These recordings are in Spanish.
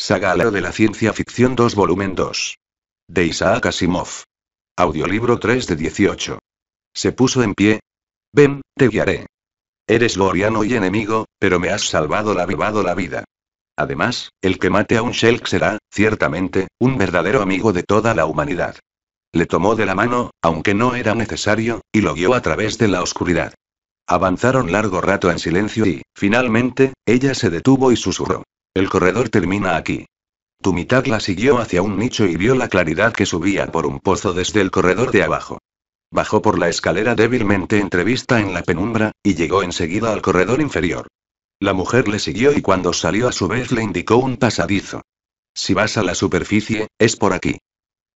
Saga de la Ciencia Ficción 2 Volumen 2. De Isaac Asimov. Audiolibro 3 de 18. Se puso en pie. Ven, te guiaré. Eres gloriano y enemigo, pero me has salvado la vivado la vida. Además, el que mate a un Shelk será, ciertamente, un verdadero amigo de toda la humanidad. Le tomó de la mano, aunque no era necesario, y lo guió a través de la oscuridad. Avanzaron largo rato en silencio y, finalmente, ella se detuvo y susurró. El corredor termina aquí. Tu la siguió hacia un nicho y vio la claridad que subía por un pozo desde el corredor de abajo. Bajó por la escalera débilmente entrevista en la penumbra, y llegó enseguida al corredor inferior. La mujer le siguió y cuando salió a su vez le indicó un pasadizo. Si vas a la superficie, es por aquí.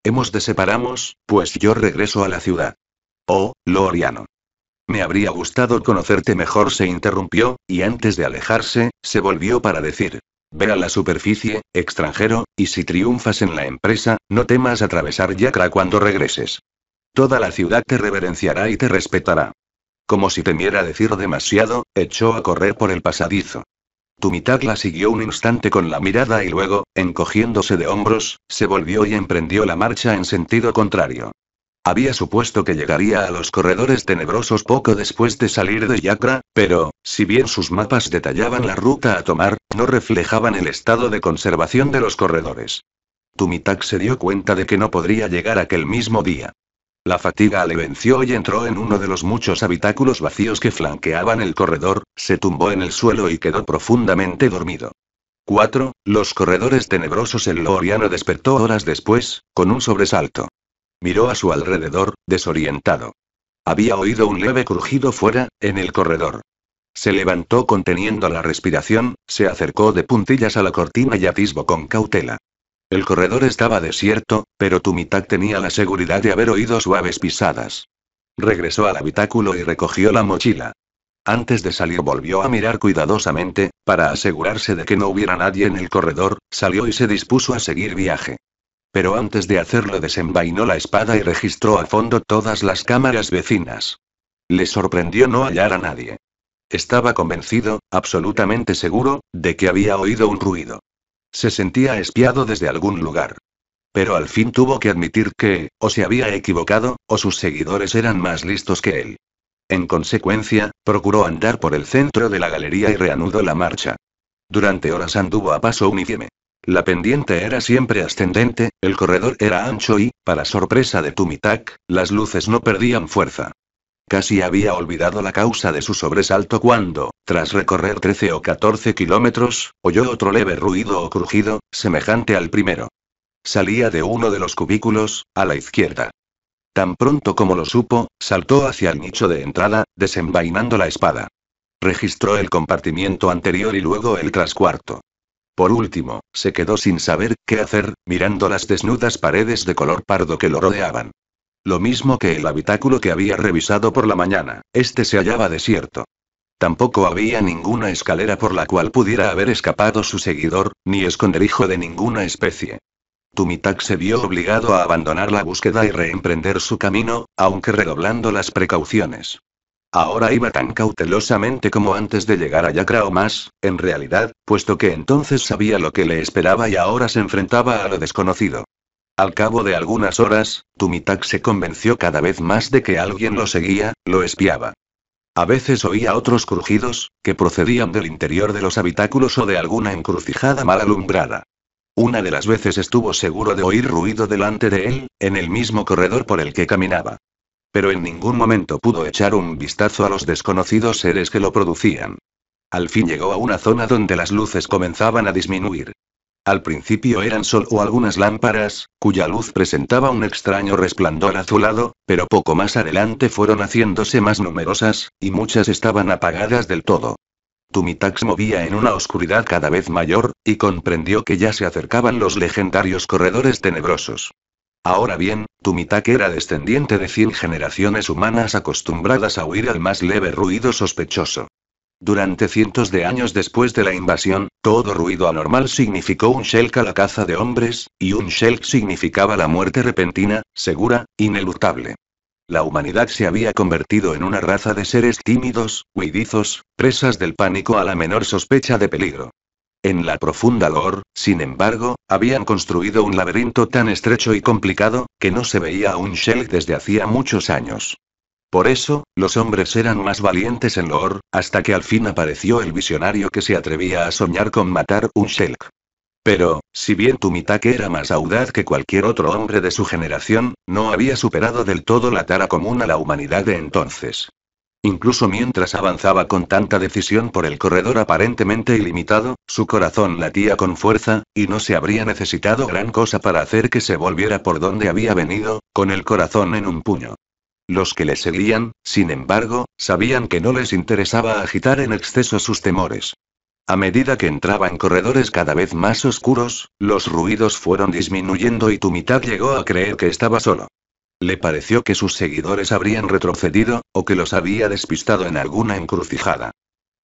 Hemos de separamos, pues yo regreso a la ciudad. Oh, Loriano. Me habría gustado conocerte mejor, se interrumpió, y antes de alejarse, se volvió para decir, Ve a la superficie, extranjero, y si triunfas en la empresa, no temas atravesar Yakra cuando regreses. Toda la ciudad te reverenciará y te respetará. Como si temiera decir demasiado, echó a correr por el pasadizo. Tu la siguió un instante con la mirada y luego, encogiéndose de hombros, se volvió y emprendió la marcha en sentido contrario. Había supuesto que llegaría a los corredores tenebrosos poco después de salir de Yakra, pero, si bien sus mapas detallaban la ruta a tomar, no reflejaban el estado de conservación de los corredores. Tumitak se dio cuenta de que no podría llegar aquel mismo día. La fatiga le venció y entró en uno de los muchos habitáculos vacíos que flanqueaban el corredor, se tumbó en el suelo y quedó profundamente dormido. 4. Los corredores tenebrosos en Loriano despertó horas después, con un sobresalto. Miró a su alrededor, desorientado. Había oído un leve crujido fuera, en el corredor. Se levantó conteniendo la respiración, se acercó de puntillas a la cortina y atisbo con cautela. El corredor estaba desierto, pero Tumitak tenía la seguridad de haber oído suaves pisadas. Regresó al habitáculo y recogió la mochila. Antes de salir volvió a mirar cuidadosamente, para asegurarse de que no hubiera nadie en el corredor, salió y se dispuso a seguir viaje. Pero antes de hacerlo desenvainó la espada y registró a fondo todas las cámaras vecinas. Le sorprendió no hallar a nadie. Estaba convencido, absolutamente seguro, de que había oído un ruido. Se sentía espiado desde algún lugar. Pero al fin tuvo que admitir que, o se había equivocado, o sus seguidores eran más listos que él. En consecuencia, procuró andar por el centro de la galería y reanudó la marcha. Durante horas anduvo a paso unífeme. La pendiente era siempre ascendente, el corredor era ancho y, para sorpresa de Tumitak, las luces no perdían fuerza. Casi había olvidado la causa de su sobresalto cuando, tras recorrer 13 o 14 kilómetros, oyó otro leve ruido o crujido, semejante al primero. Salía de uno de los cubículos, a la izquierda. Tan pronto como lo supo, saltó hacia el nicho de entrada, desenvainando la espada. Registró el compartimiento anterior y luego el trascuarto. Por último, se quedó sin saber qué hacer, mirando las desnudas paredes de color pardo que lo rodeaban. Lo mismo que el habitáculo que había revisado por la mañana, este se hallaba desierto. Tampoco había ninguna escalera por la cual pudiera haber escapado su seguidor, ni esconderijo de ninguna especie. Tumitak se vio obligado a abandonar la búsqueda y reemprender su camino, aunque redoblando las precauciones. Ahora iba tan cautelosamente como antes de llegar a Yakra o más, en realidad, puesto que entonces sabía lo que le esperaba y ahora se enfrentaba a lo desconocido. Al cabo de algunas horas, Tumitak se convenció cada vez más de que alguien lo seguía, lo espiaba. A veces oía otros crujidos, que procedían del interior de los habitáculos o de alguna encrucijada mal alumbrada. Una de las veces estuvo seguro de oír ruido delante de él, en el mismo corredor por el que caminaba. Pero en ningún momento pudo echar un vistazo a los desconocidos seres que lo producían. Al fin llegó a una zona donde las luces comenzaban a disminuir. Al principio eran sol o algunas lámparas, cuya luz presentaba un extraño resplandor azulado, pero poco más adelante fueron haciéndose más numerosas, y muchas estaban apagadas del todo. Tumitax movía en una oscuridad cada vez mayor, y comprendió que ya se acercaban los legendarios corredores tenebrosos. Ahora bien, Tumitak era descendiente de cien generaciones humanas acostumbradas a oír al más leve ruido sospechoso. Durante cientos de años después de la invasión, todo ruido anormal significó un Shelk a la caza de hombres, y un Shelk significaba la muerte repentina, segura, ineluctable. La humanidad se había convertido en una raza de seres tímidos, huidizos, presas del pánico a la menor sospecha de peligro. En la profunda loor, sin embargo, habían construido un laberinto tan estrecho y complicado, que no se veía a un Shelk desde hacía muchos años. Por eso, los hombres eran más valientes en Loor, hasta que al fin apareció el visionario que se atrevía a soñar con matar un Shelk. Pero, si bien Tumitake era más audaz que cualquier otro hombre de su generación, no había superado del todo la tara común a la humanidad de entonces. Incluso mientras avanzaba con tanta decisión por el corredor aparentemente ilimitado, su corazón latía con fuerza, y no se habría necesitado gran cosa para hacer que se volviera por donde había venido, con el corazón en un puño. Los que le seguían, sin embargo, sabían que no les interesaba agitar en exceso sus temores. A medida que entraba en corredores cada vez más oscuros, los ruidos fueron disminuyendo y tu mitad llegó a creer que estaba solo. Le pareció que sus seguidores habrían retrocedido, o que los había despistado en alguna encrucijada.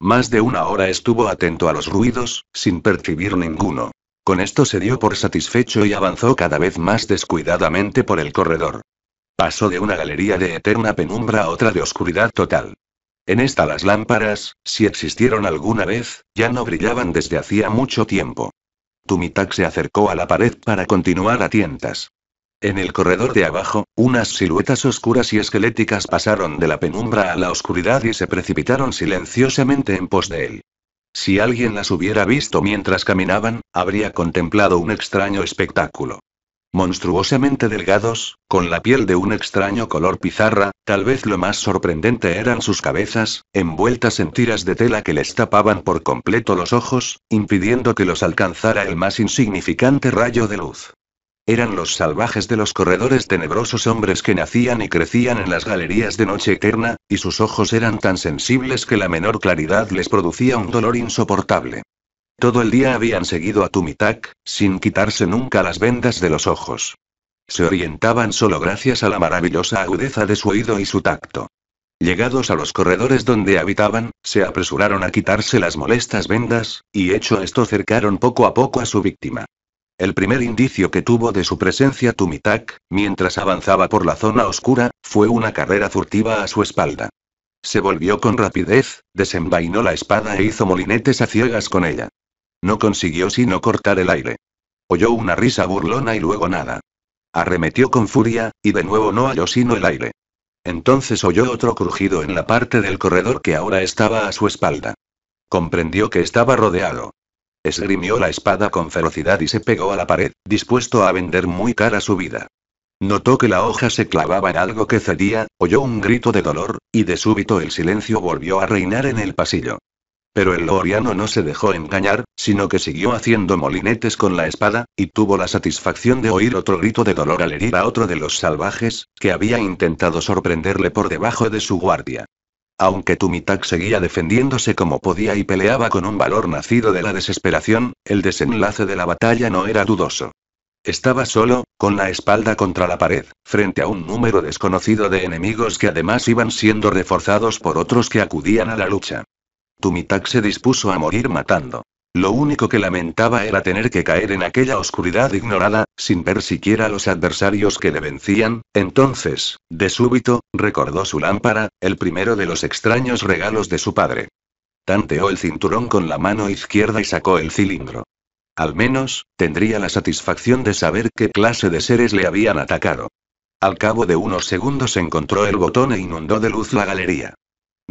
Más de una hora estuvo atento a los ruidos, sin percibir ninguno. Con esto se dio por satisfecho y avanzó cada vez más descuidadamente por el corredor. Pasó de una galería de eterna penumbra a otra de oscuridad total. En esta las lámparas, si existieron alguna vez, ya no brillaban desde hacía mucho tiempo. Tumitak se acercó a la pared para continuar a tientas. En el corredor de abajo, unas siluetas oscuras y esqueléticas pasaron de la penumbra a la oscuridad y se precipitaron silenciosamente en pos de él. Si alguien las hubiera visto mientras caminaban, habría contemplado un extraño espectáculo. Monstruosamente delgados, con la piel de un extraño color pizarra, tal vez lo más sorprendente eran sus cabezas, envueltas en tiras de tela que les tapaban por completo los ojos, impidiendo que los alcanzara el más insignificante rayo de luz. Eran los salvajes de los corredores tenebrosos hombres que nacían y crecían en las galerías de noche eterna, y sus ojos eran tan sensibles que la menor claridad les producía un dolor insoportable. Todo el día habían seguido a Tumitak, sin quitarse nunca las vendas de los ojos. Se orientaban solo gracias a la maravillosa agudeza de su oído y su tacto. Llegados a los corredores donde habitaban, se apresuraron a quitarse las molestas vendas, y hecho esto cercaron poco a poco a su víctima. El primer indicio que tuvo de su presencia Tumitak, mientras avanzaba por la zona oscura, fue una carrera furtiva a su espalda. Se volvió con rapidez, desenvainó la espada e hizo molinetes a ciegas con ella. No consiguió sino cortar el aire. Oyó una risa burlona y luego nada. Arremetió con furia, y de nuevo no halló sino el aire. Entonces oyó otro crujido en la parte del corredor que ahora estaba a su espalda. Comprendió que estaba rodeado. Esgrimió la espada con ferocidad y se pegó a la pared, dispuesto a vender muy cara su vida. Notó que la hoja se clavaba en algo que cedía, oyó un grito de dolor, y de súbito el silencio volvió a reinar en el pasillo. Pero el loriano no se dejó engañar, sino que siguió haciendo molinetes con la espada, y tuvo la satisfacción de oír otro grito de dolor al herir a otro de los salvajes, que había intentado sorprenderle por debajo de su guardia. Aunque Tumitak seguía defendiéndose como podía y peleaba con un valor nacido de la desesperación, el desenlace de la batalla no era dudoso. Estaba solo, con la espalda contra la pared, frente a un número desconocido de enemigos que además iban siendo reforzados por otros que acudían a la lucha. Tumitak se dispuso a morir matando. Lo único que lamentaba era tener que caer en aquella oscuridad ignorada, sin ver siquiera a los adversarios que le vencían. Entonces, de súbito, recordó su lámpara, el primero de los extraños regalos de su padre. Tanteó el cinturón con la mano izquierda y sacó el cilindro. Al menos, tendría la satisfacción de saber qué clase de seres le habían atacado. Al cabo de unos segundos encontró el botón e inundó de luz la galería.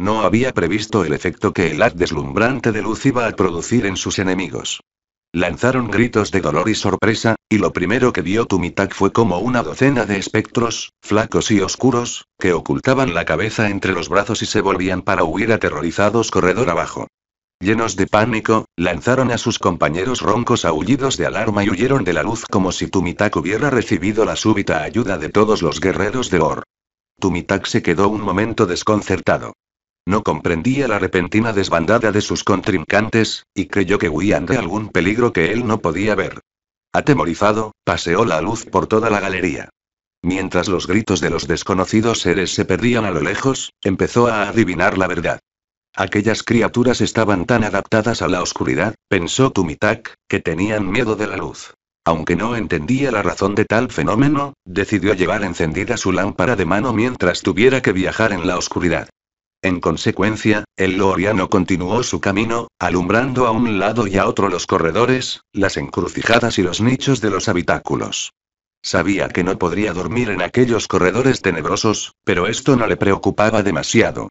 No había previsto el efecto que el haz deslumbrante de luz iba a producir en sus enemigos. Lanzaron gritos de dolor y sorpresa, y lo primero que vio Tumitak fue como una docena de espectros, flacos y oscuros, que ocultaban la cabeza entre los brazos y se volvían para huir aterrorizados corredor abajo. Llenos de pánico, lanzaron a sus compañeros roncos aullidos de alarma y huyeron de la luz como si Tumitak hubiera recibido la súbita ayuda de todos los guerreros de Or. Tumitak se quedó un momento desconcertado. No comprendía la repentina desbandada de sus contrincantes, y creyó que huían de algún peligro que él no podía ver. Atemorizado, paseó la luz por toda la galería. Mientras los gritos de los desconocidos seres se perdían a lo lejos, empezó a adivinar la verdad. Aquellas criaturas estaban tan adaptadas a la oscuridad, pensó Kumitak, que tenían miedo de la luz. Aunque no entendía la razón de tal fenómeno, decidió llevar encendida su lámpara de mano mientras tuviera que viajar en la oscuridad. En consecuencia, el Loriano continuó su camino, alumbrando a un lado y a otro los corredores, las encrucijadas y los nichos de los habitáculos. Sabía que no podría dormir en aquellos corredores tenebrosos, pero esto no le preocupaba demasiado.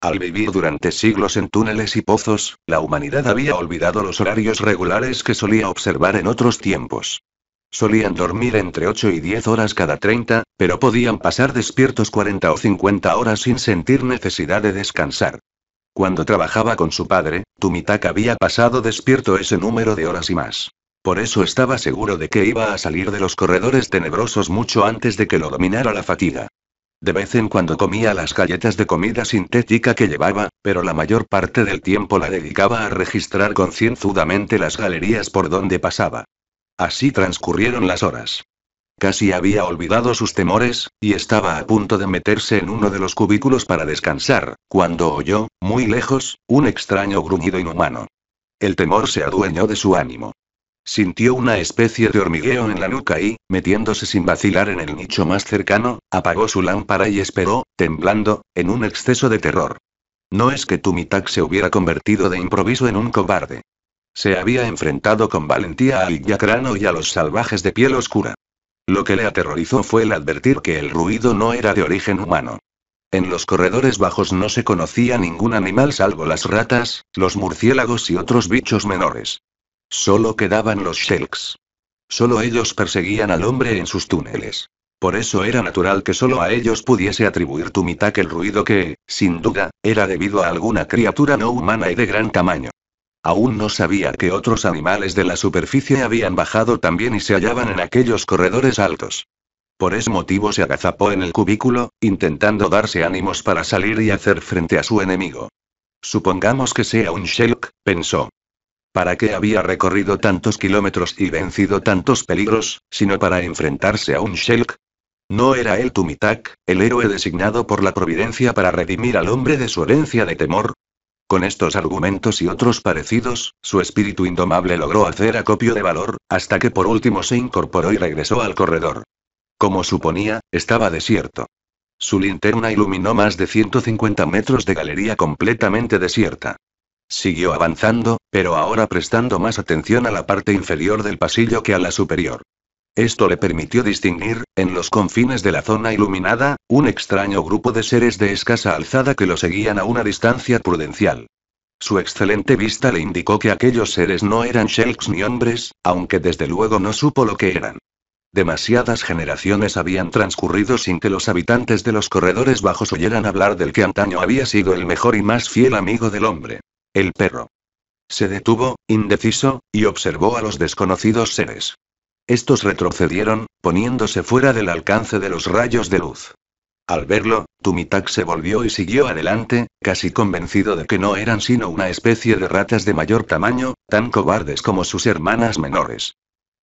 Al vivir durante siglos en túneles y pozos, la humanidad había olvidado los horarios regulares que solía observar en otros tiempos. Solían dormir entre 8 y 10 horas cada 30, pero podían pasar despiertos 40 o 50 horas sin sentir necesidad de descansar. Cuando trabajaba con su padre, Tumitak había pasado despierto ese número de horas y más. Por eso estaba seguro de que iba a salir de los corredores tenebrosos mucho antes de que lo dominara la fatiga. De vez en cuando comía las galletas de comida sintética que llevaba, pero la mayor parte del tiempo la dedicaba a registrar concienzudamente las galerías por donde pasaba. Así transcurrieron las horas. Casi había olvidado sus temores, y estaba a punto de meterse en uno de los cubículos para descansar, cuando oyó, muy lejos, un extraño gruñido inhumano. El temor se adueñó de su ánimo. Sintió una especie de hormigueo en la nuca y, metiéndose sin vacilar en el nicho más cercano, apagó su lámpara y esperó, temblando, en un exceso de terror. No es que Tumitak se hubiera convertido de improviso en un cobarde. Se había enfrentado con valentía al yacrano y a los salvajes de piel oscura. Lo que le aterrorizó fue el advertir que el ruido no era de origen humano. En los corredores bajos no se conocía ningún animal salvo las ratas, los murciélagos y otros bichos menores. Solo quedaban los shelks. Solo ellos perseguían al hombre en sus túneles. Por eso era natural que solo a ellos pudiese atribuir Tumitak el ruido que, sin duda, era debido a alguna criatura no humana y de gran tamaño. Aún no sabía que otros animales de la superficie habían bajado también y se hallaban en aquellos corredores altos. Por ese motivo se agazapó en el cubículo, intentando darse ánimos para salir y hacer frente a su enemigo. Supongamos que sea un Shelk, pensó. ¿Para qué había recorrido tantos kilómetros y vencido tantos peligros, sino para enfrentarse a un Shelk? ¿No era él Tumitak, el héroe designado por la providencia para redimir al hombre de su herencia de temor? Con estos argumentos y otros parecidos, su espíritu indomable logró hacer acopio de valor, hasta que por último se incorporó y regresó al corredor. Como suponía, estaba desierto. Su linterna iluminó más de 150 metros de galería completamente desierta. Siguió avanzando, pero ahora prestando más atención a la parte inferior del pasillo que a la superior. Esto le permitió distinguir, en los confines de la zona iluminada, un extraño grupo de seres de escasa alzada que lo seguían a una distancia prudencial. Su excelente vista le indicó que aquellos seres no eran shelks ni hombres, aunque desde luego no supo lo que eran. Demasiadas generaciones habían transcurrido sin que los habitantes de los corredores bajos oyeran hablar del que antaño había sido el mejor y más fiel amigo del hombre. El perro. Se detuvo, indeciso, y observó a los desconocidos seres. Estos retrocedieron, poniéndose fuera del alcance de los rayos de luz. Al verlo, Tumitak se volvió y siguió adelante, casi convencido de que no eran sino una especie de ratas de mayor tamaño, tan cobardes como sus hermanas menores.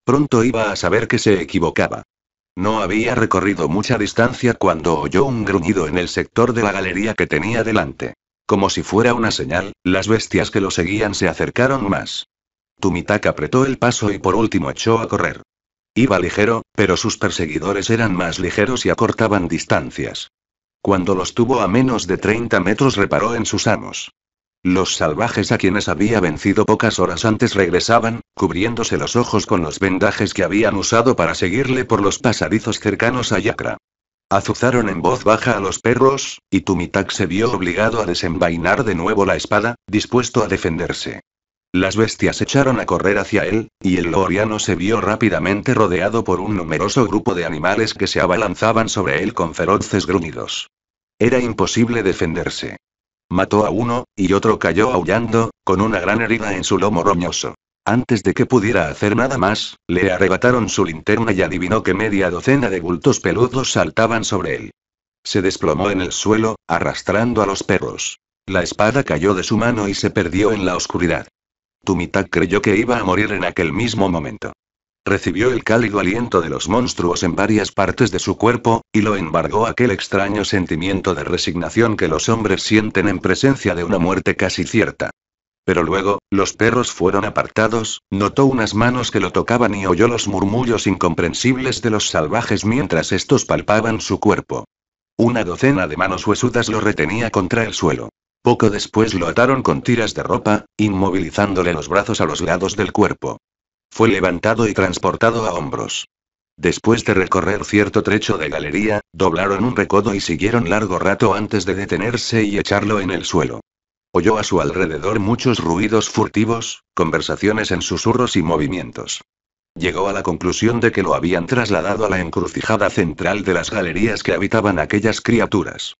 Pronto iba a saber que se equivocaba. No había recorrido mucha distancia cuando oyó un gruñido en el sector de la galería que tenía delante. Como si fuera una señal, las bestias que lo seguían se acercaron más. Tumitak apretó el paso y por último echó a correr. Iba ligero, pero sus perseguidores eran más ligeros y acortaban distancias. Cuando los tuvo a menos de 30 metros reparó en sus amos. Los salvajes a quienes había vencido pocas horas antes regresaban, cubriéndose los ojos con los vendajes que habían usado para seguirle por los pasadizos cercanos a Yakra. Azuzaron en voz baja a los perros, y Tumitak se vio obligado a desenvainar de nuevo la espada, dispuesto a defenderse. Las bestias echaron a correr hacia él, y el loriano se vio rápidamente rodeado por un numeroso grupo de animales que se abalanzaban sobre él con feroces gruñidos. Era imposible defenderse. Mató a uno, y otro cayó aullando, con una gran herida en su lomo roñoso. Antes de que pudiera hacer nada más, le arrebataron su linterna y adivinó que media docena de bultos peludos saltaban sobre él. Se desplomó en el suelo, arrastrando a los perros. La espada cayó de su mano y se perdió en la oscuridad. Tumitak creyó que iba a morir en aquel mismo momento. Recibió el cálido aliento de los monstruos en varias partes de su cuerpo, y lo embargó aquel extraño sentimiento de resignación que los hombres sienten en presencia de una muerte casi cierta. Pero luego, los perros fueron apartados, notó unas manos que lo tocaban y oyó los murmullos incomprensibles de los salvajes mientras estos palpaban su cuerpo. Una docena de manos huesudas lo retenía contra el suelo. Poco después lo ataron con tiras de ropa, inmovilizándole los brazos a los lados del cuerpo. Fue levantado y transportado a hombros. Después de recorrer cierto trecho de galería, doblaron un recodo y siguieron largo rato antes de detenerse y echarlo en el suelo. Oyó a su alrededor muchos ruidos furtivos, conversaciones en susurros y movimientos. Llegó a la conclusión de que lo habían trasladado a la encrucijada central de las galerías que habitaban aquellas criaturas.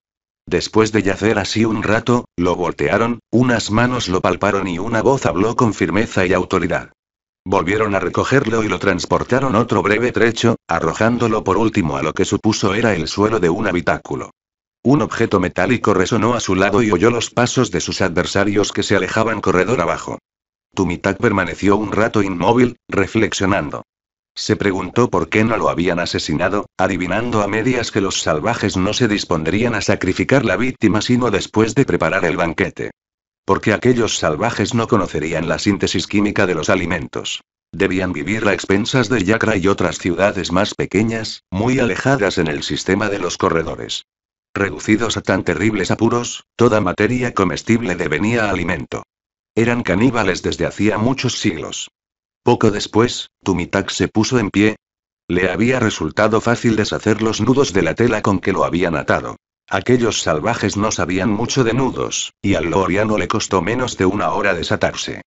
Después de yacer así un rato, lo voltearon, unas manos lo palparon y una voz habló con firmeza y autoridad. Volvieron a recogerlo y lo transportaron otro breve trecho, arrojándolo por último a lo que supuso era el suelo de un habitáculo. Un objeto metálico resonó a su lado y oyó los pasos de sus adversarios que se alejaban corredor abajo. Tumitak permaneció un rato inmóvil, reflexionando. Se preguntó por qué no lo habían asesinado, adivinando a medias que los salvajes no se dispondrían a sacrificar la víctima sino después de preparar el banquete. Porque aquellos salvajes no conocerían la síntesis química de los alimentos. Debían vivir a expensas de Yakra y otras ciudades más pequeñas, muy alejadas en el sistema de los corredores. Reducidos a tan terribles apuros, toda materia comestible devenía alimento. Eran caníbales desde hacía muchos siglos. Poco después, Tumitak se puso en pie. Le había resultado fácil deshacer los nudos de la tela con que lo habían atado. Aquellos salvajes no sabían mucho de nudos, y al loriano le costó menos de una hora desatarse.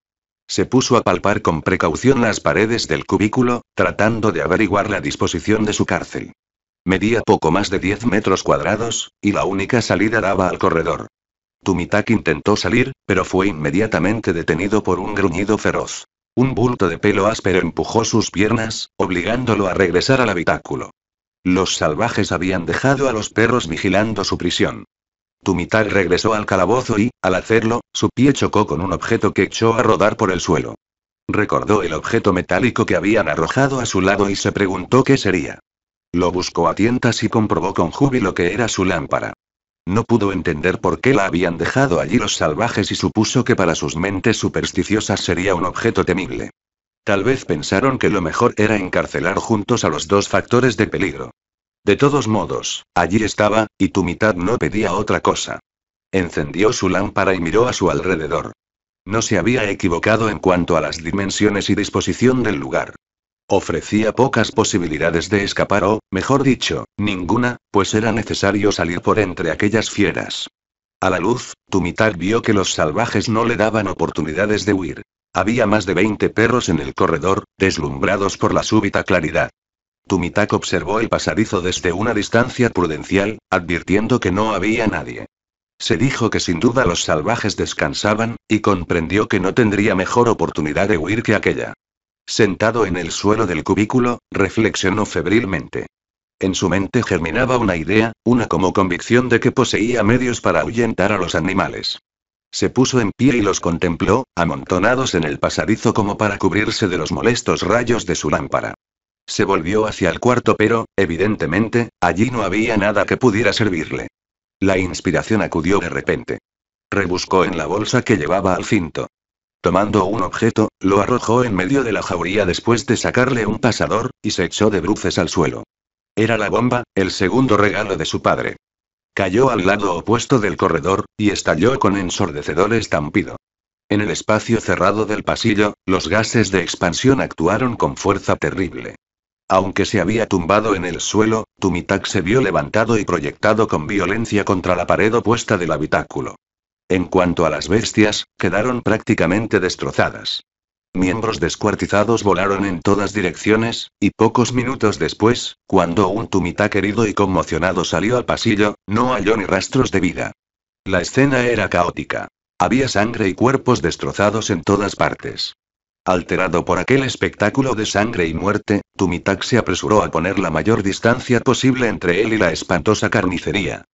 Se puso a palpar con precaución las paredes del cubículo, tratando de averiguar la disposición de su cárcel. Medía poco más de 10 metros cuadrados, y la única salida daba al corredor. Tumitak intentó salir, pero fue inmediatamente detenido por un gruñido feroz. Un bulto de pelo áspero empujó sus piernas, obligándolo a regresar al habitáculo. Los salvajes habían dejado a los perros vigilando su prisión. Tumitar regresó al calabozo y, al hacerlo, su pie chocó con un objeto que echó a rodar por el suelo. Recordó el objeto metálico que habían arrojado a su lado y se preguntó qué sería. Lo buscó a tientas y comprobó con júbilo que era su lámpara. No pudo entender por qué la habían dejado allí los salvajes y supuso que para sus mentes supersticiosas sería un objeto temible. Tal vez pensaron que lo mejor era encarcelar juntos a los dos factores de peligro. De todos modos, allí estaba, y tu mitad no pedía otra cosa. Encendió su lámpara y miró a su alrededor. No se había equivocado en cuanto a las dimensiones y disposición del lugar. Ofrecía pocas posibilidades de escapar o, mejor dicho, ninguna, pues era necesario salir por entre aquellas fieras. A la luz, tumitak vio que los salvajes no le daban oportunidades de huir. Había más de 20 perros en el corredor, deslumbrados por la súbita claridad. Tumitak observó el pasadizo desde una distancia prudencial, advirtiendo que no había nadie. Se dijo que sin duda los salvajes descansaban, y comprendió que no tendría mejor oportunidad de huir que aquella. Sentado en el suelo del cubículo, reflexionó febrilmente. En su mente germinaba una idea, una como convicción de que poseía medios para ahuyentar a los animales. Se puso en pie y los contempló, amontonados en el pasadizo como para cubrirse de los molestos rayos de su lámpara. Se volvió hacia el cuarto pero, evidentemente, allí no había nada que pudiera servirle. La inspiración acudió de repente. Rebuscó en la bolsa que llevaba al cinto. Tomando un objeto, lo arrojó en medio de la jauría después de sacarle un pasador, y se echó de bruces al suelo. Era la bomba, el segundo regalo de su padre. Cayó al lado opuesto del corredor, y estalló con ensordecedor estampido. En el espacio cerrado del pasillo, los gases de expansión actuaron con fuerza terrible. Aunque se había tumbado en el suelo, Tumitak se vio levantado y proyectado con violencia contra la pared opuesta del habitáculo. En cuanto a las bestias, quedaron prácticamente destrozadas. Miembros descuartizados volaron en todas direcciones, y pocos minutos después, cuando un Tumitak querido y conmocionado salió al pasillo, no halló ni rastros de vida. La escena era caótica. Había sangre y cuerpos destrozados en todas partes. Alterado por aquel espectáculo de sangre y muerte, Tumitak se apresuró a poner la mayor distancia posible entre él y la espantosa carnicería.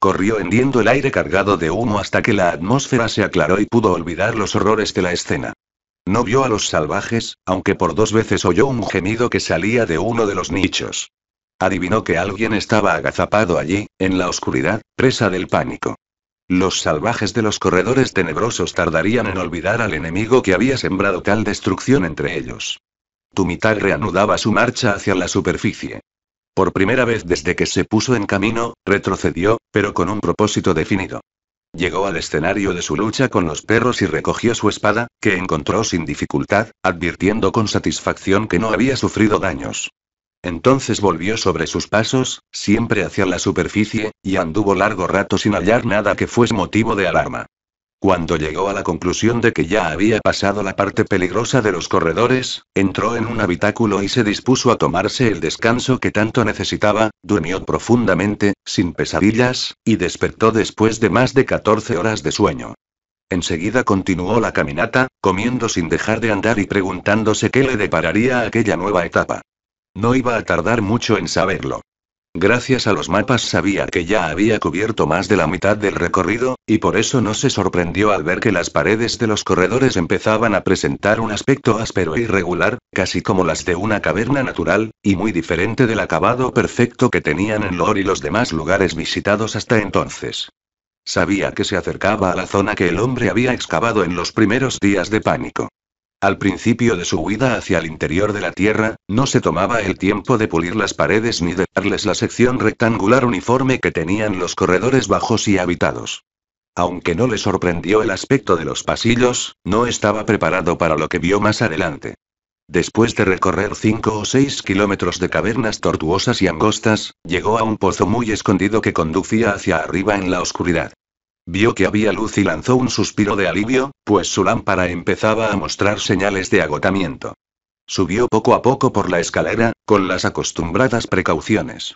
Corrió hendiendo el aire cargado de humo hasta que la atmósfera se aclaró y pudo olvidar los horrores de la escena. No vio a los salvajes, aunque por dos veces oyó un gemido que salía de uno de los nichos. Adivinó que alguien estaba agazapado allí, en la oscuridad, presa del pánico. Los salvajes de los corredores tenebrosos tardarían en olvidar al enemigo que había sembrado tal destrucción entre ellos. Tumital reanudaba su marcha hacia la superficie. Por primera vez desde que se puso en camino, retrocedió, pero con un propósito definido. Llegó al escenario de su lucha con los perros y recogió su espada, que encontró sin dificultad, advirtiendo con satisfacción que no había sufrido daños. Entonces volvió sobre sus pasos, siempre hacia la superficie, y anduvo largo rato sin hallar nada que fuese motivo de alarma. Cuando llegó a la conclusión de que ya había pasado la parte peligrosa de los corredores, entró en un habitáculo y se dispuso a tomarse el descanso que tanto necesitaba, durmió profundamente, sin pesadillas, y despertó después de más de 14 horas de sueño. Enseguida continuó la caminata, comiendo sin dejar de andar y preguntándose qué le depararía aquella nueva etapa. No iba a tardar mucho en saberlo. Gracias a los mapas sabía que ya había cubierto más de la mitad del recorrido, y por eso no se sorprendió al ver que las paredes de los corredores empezaban a presentar un aspecto áspero e irregular, casi como las de una caverna natural, y muy diferente del acabado perfecto que tenían en Lor y los demás lugares visitados hasta entonces. Sabía que se acercaba a la zona que el hombre había excavado en los primeros días de pánico. Al principio de su huida hacia el interior de la Tierra, no se tomaba el tiempo de pulir las paredes ni de darles la sección rectangular uniforme que tenían los corredores bajos y habitados. Aunque no le sorprendió el aspecto de los pasillos, no estaba preparado para lo que vio más adelante. Después de recorrer cinco o seis kilómetros de cavernas tortuosas y angostas, llegó a un pozo muy escondido que conducía hacia arriba en la oscuridad. Vio que había luz y lanzó un suspiro de alivio, pues su lámpara empezaba a mostrar señales de agotamiento. Subió poco a poco por la escalera, con las acostumbradas precauciones.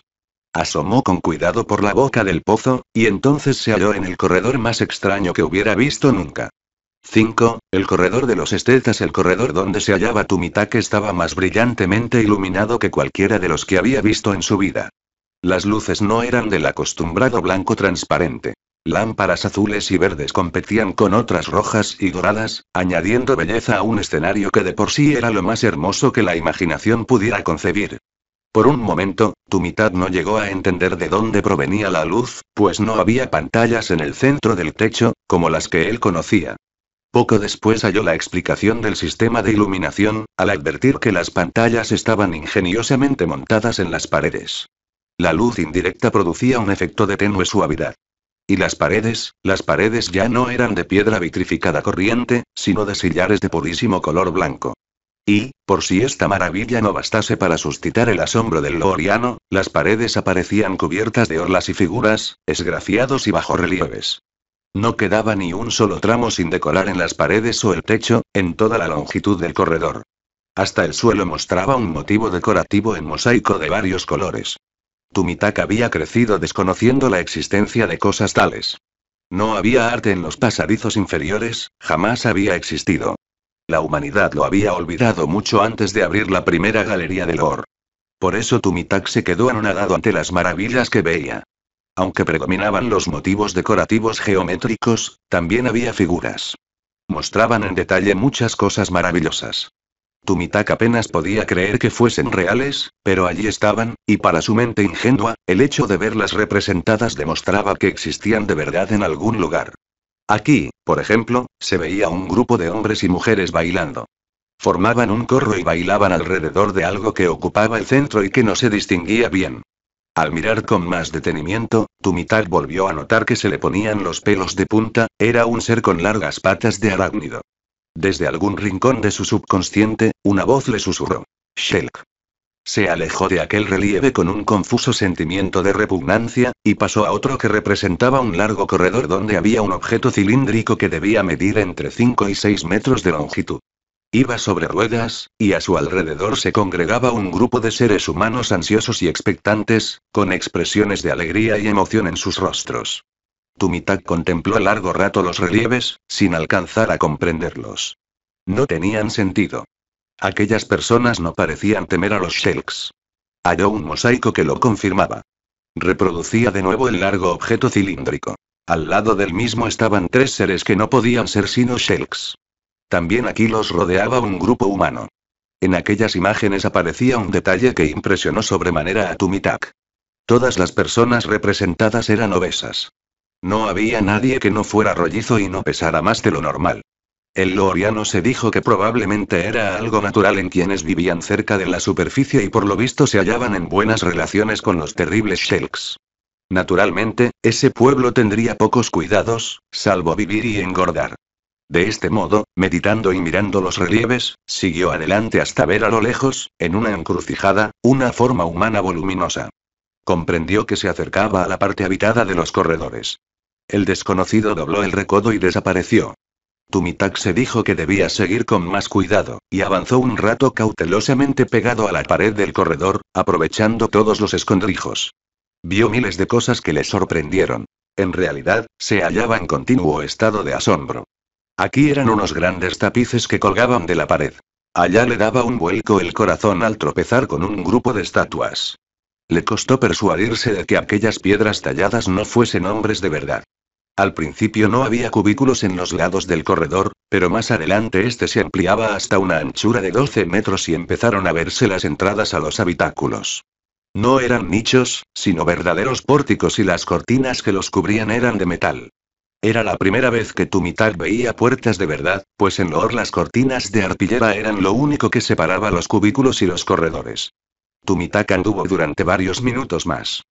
Asomó con cuidado por la boca del pozo, y entonces se halló en el corredor más extraño que hubiera visto nunca. 5. El corredor de los estetas, el corredor donde se hallaba que estaba más brillantemente iluminado que cualquiera de los que había visto en su vida. Las luces no eran del acostumbrado blanco transparente. Lámparas azules y verdes competían con otras rojas y doradas, añadiendo belleza a un escenario que de por sí era lo más hermoso que la imaginación pudiera concebir. Por un momento, tu mitad no llegó a entender de dónde provenía la luz, pues no había pantallas en el centro del techo, como las que él conocía. Poco después halló la explicación del sistema de iluminación, al advertir que las pantallas estaban ingeniosamente montadas en las paredes. La luz indirecta producía un efecto de tenue suavidad. Y las paredes, las paredes ya no eran de piedra vitrificada corriente, sino de sillares de purísimo color blanco. Y, por si esta maravilla no bastase para suscitar el asombro del loriano, las paredes aparecían cubiertas de orlas y figuras, esgraciados y bajo relieves. No quedaba ni un solo tramo sin decorar en las paredes o el techo, en toda la longitud del corredor. Hasta el suelo mostraba un motivo decorativo en mosaico de varios colores. Tumitak había crecido desconociendo la existencia de cosas tales. No había arte en los pasadizos inferiores, jamás había existido. La humanidad lo había olvidado mucho antes de abrir la primera galería del Or. Por eso Tumitak se quedó anonadado ante las maravillas que veía. Aunque predominaban los motivos decorativos geométricos, también había figuras. Mostraban en detalle muchas cosas maravillosas. Tumitak apenas podía creer que fuesen reales, pero allí estaban, y para su mente ingenua, el hecho de verlas representadas demostraba que existían de verdad en algún lugar. Aquí, por ejemplo, se veía un grupo de hombres y mujeres bailando. Formaban un corro y bailaban alrededor de algo que ocupaba el centro y que no se distinguía bien. Al mirar con más detenimiento, Tumitak volvió a notar que se le ponían los pelos de punta, era un ser con largas patas de arácnido. Desde algún rincón de su subconsciente, una voz le susurró. Shelk. Se alejó de aquel relieve con un confuso sentimiento de repugnancia, y pasó a otro que representaba un largo corredor donde había un objeto cilíndrico que debía medir entre 5 y 6 metros de longitud. Iba sobre ruedas, y a su alrededor se congregaba un grupo de seres humanos ansiosos y expectantes, con expresiones de alegría y emoción en sus rostros. Tumitak contempló a largo rato los relieves, sin alcanzar a comprenderlos. No tenían sentido. Aquellas personas no parecían temer a los Shelks. Halló un mosaico que lo confirmaba. Reproducía de nuevo el largo objeto cilíndrico. Al lado del mismo estaban tres seres que no podían ser sino Shelks. También aquí los rodeaba un grupo humano. En aquellas imágenes aparecía un detalle que impresionó sobremanera a Tumitak. Todas las personas representadas eran obesas. No había nadie que no fuera rollizo y no pesara más de lo normal. El loriano se dijo que probablemente era algo natural en quienes vivían cerca de la superficie y por lo visto se hallaban en buenas relaciones con los terribles Shelks. Naturalmente, ese pueblo tendría pocos cuidados, salvo vivir y engordar. De este modo, meditando y mirando los relieves, siguió adelante hasta ver a lo lejos, en una encrucijada, una forma humana voluminosa. Comprendió que se acercaba a la parte habitada de los corredores. El desconocido dobló el recodo y desapareció. Tumitak se dijo que debía seguir con más cuidado, y avanzó un rato cautelosamente pegado a la pared del corredor, aprovechando todos los escondrijos. Vio miles de cosas que le sorprendieron. En realidad, se hallaba en continuo estado de asombro. Aquí eran unos grandes tapices que colgaban de la pared. Allá le daba un vuelco el corazón al tropezar con un grupo de estatuas. Le costó persuadirse de que aquellas piedras talladas no fuesen hombres de verdad. Al principio no había cubículos en los lados del corredor, pero más adelante este se ampliaba hasta una anchura de 12 metros y empezaron a verse las entradas a los habitáculos. No eran nichos, sino verdaderos pórticos y las cortinas que los cubrían eran de metal. Era la primera vez que Tumitak veía puertas de verdad, pues en Loor las cortinas de arpillera eran lo único que separaba los cubículos y los corredores. Tumitak anduvo durante varios minutos más.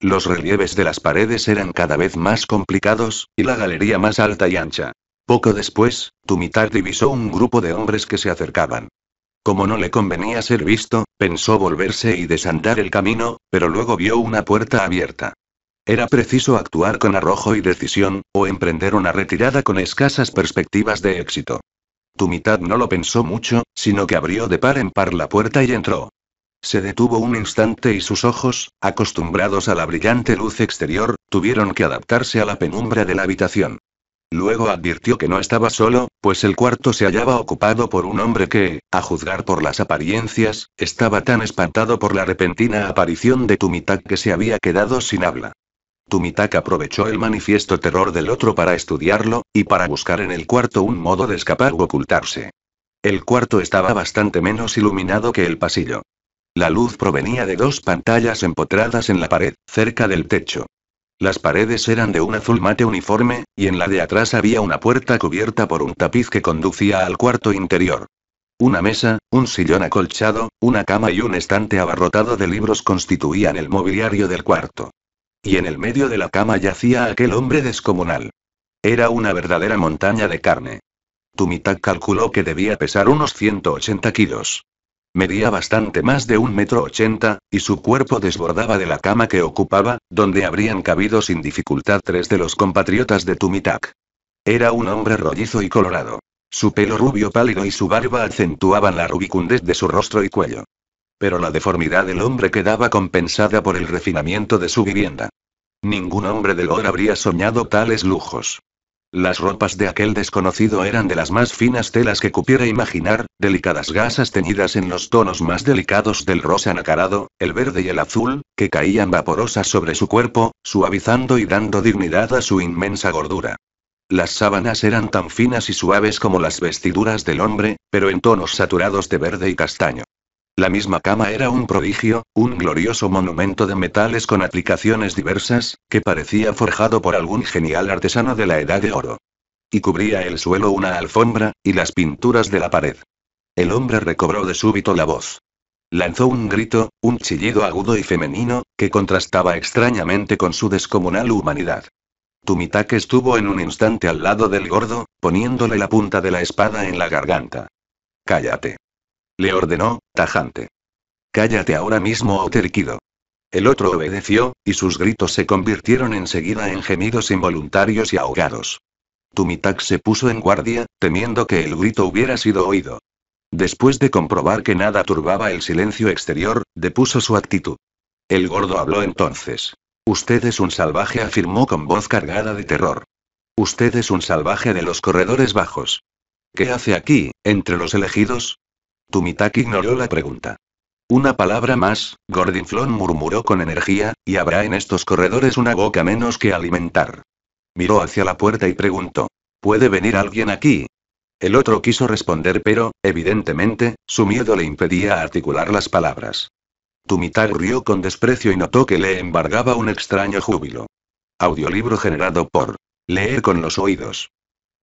Los relieves de las paredes eran cada vez más complicados, y la galería más alta y ancha. Poco después, Tumitad divisó un grupo de hombres que se acercaban. Como no le convenía ser visto, pensó volverse y desandar el camino, pero luego vio una puerta abierta. Era preciso actuar con arrojo y decisión, o emprender una retirada con escasas perspectivas de éxito. Tumitad no lo pensó mucho, sino que abrió de par en par la puerta y entró. Se detuvo un instante y sus ojos, acostumbrados a la brillante luz exterior, tuvieron que adaptarse a la penumbra de la habitación. Luego advirtió que no estaba solo, pues el cuarto se hallaba ocupado por un hombre que, a juzgar por las apariencias, estaba tan espantado por la repentina aparición de Tumitak que se había quedado sin habla. Tumitak aprovechó el manifiesto terror del otro para estudiarlo, y para buscar en el cuarto un modo de escapar u ocultarse. El cuarto estaba bastante menos iluminado que el pasillo. La luz provenía de dos pantallas empotradas en la pared, cerca del techo. Las paredes eran de un azul mate uniforme, y en la de atrás había una puerta cubierta por un tapiz que conducía al cuarto interior. Una mesa, un sillón acolchado, una cama y un estante abarrotado de libros constituían el mobiliario del cuarto. Y en el medio de la cama yacía aquel hombre descomunal. Era una verdadera montaña de carne. Tumitak calculó que debía pesar unos 180 kilos. Medía bastante más de un metro ochenta, y su cuerpo desbordaba de la cama que ocupaba, donde habrían cabido sin dificultad tres de los compatriotas de Tumitac. Era un hombre rollizo y colorado. Su pelo rubio pálido y su barba acentuaban la rubicundez de su rostro y cuello. Pero la deformidad del hombre quedaba compensada por el refinamiento de su vivienda. Ningún hombre del oro habría soñado tales lujos. Las ropas de aquel desconocido eran de las más finas telas que cupiera imaginar, delicadas gasas teñidas en los tonos más delicados del rosa nacarado, el verde y el azul, que caían vaporosas sobre su cuerpo, suavizando y dando dignidad a su inmensa gordura. Las sábanas eran tan finas y suaves como las vestiduras del hombre, pero en tonos saturados de verde y castaño. La misma cama era un prodigio, un glorioso monumento de metales con aplicaciones diversas, que parecía forjado por algún genial artesano de la Edad de Oro. Y cubría el suelo una alfombra, y las pinturas de la pared. El hombre recobró de súbito la voz. Lanzó un grito, un chillido agudo y femenino, que contrastaba extrañamente con su descomunal humanidad. Tumitak estuvo en un instante al lado del gordo, poniéndole la punta de la espada en la garganta. Cállate le ordenó, tajante. Cállate ahora mismo o oh te El otro obedeció, y sus gritos se convirtieron enseguida en gemidos involuntarios y ahogados. Tumitak se puso en guardia, temiendo que el grito hubiera sido oído. Después de comprobar que nada turbaba el silencio exterior, depuso su actitud. El gordo habló entonces. Usted es un salvaje, afirmó con voz cargada de terror. Usted es un salvaje de los corredores bajos. ¿Qué hace aquí, entre los elegidos? Tumitak ignoró la pregunta. Una palabra más, Gordinflón murmuró con energía, y habrá en estos corredores una boca menos que alimentar. Miró hacia la puerta y preguntó. ¿Puede venir alguien aquí? El otro quiso responder pero, evidentemente, su miedo le impedía articular las palabras. Tumitak rió con desprecio y notó que le embargaba un extraño júbilo. Audiolibro generado por Leer con los oídos.